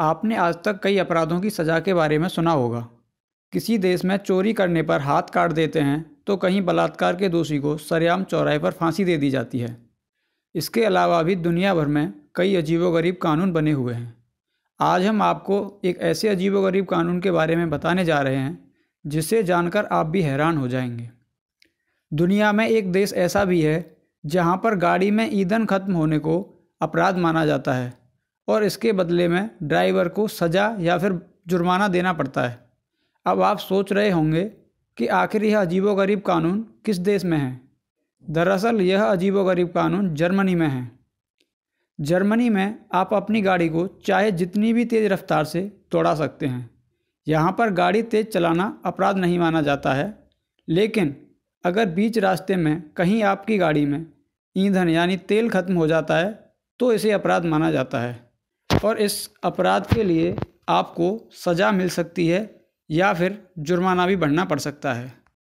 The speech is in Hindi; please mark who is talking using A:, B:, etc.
A: आपने आज तक कई अपराधों की सज़ा के बारे में सुना होगा किसी देश में चोरी करने पर हाथ काट देते हैं तो कहीं बलात्कार के दोषी को सरेआम चौराहे पर फांसी दे दी जाती है इसके अलावा भी दुनिया भर में कई अजीबोगरीब कानून बने हुए हैं आज हम आपको एक ऐसे अजीबोगरीब कानून के बारे में बताने जा रहे हैं जिसे जानकर आप भी हैरान हो जाएंगे दुनिया में एक देश ऐसा भी है जहाँ पर गाड़ी में ईंधन खत्म होने को अपराध माना जाता है और इसके बदले में ड्राइवर को सज़ा या फिर जुर्माना देना पड़ता है अब आप सोच रहे होंगे कि आखिर यह अजीबोगरीब कानून किस देश में है दरअसल यह अजीबोगरीब कानून जर्मनी में है जर्मनी में आप अपनी गाड़ी को चाहे जितनी भी तेज़ रफ्तार से तोड़ा सकते हैं यहाँ पर गाड़ी तेज़ चलाना अपराध नहीं माना जाता है लेकिन अगर बीच रास्ते में कहीं आपकी गाड़ी में ईंधन यानी तेल खत्म हो जाता है तो इसे अपराध माना जाता है और इस अपराध के लिए आपको सज़ा मिल सकती है या फिर जुर्माना भी बढ़ना पड़ सकता है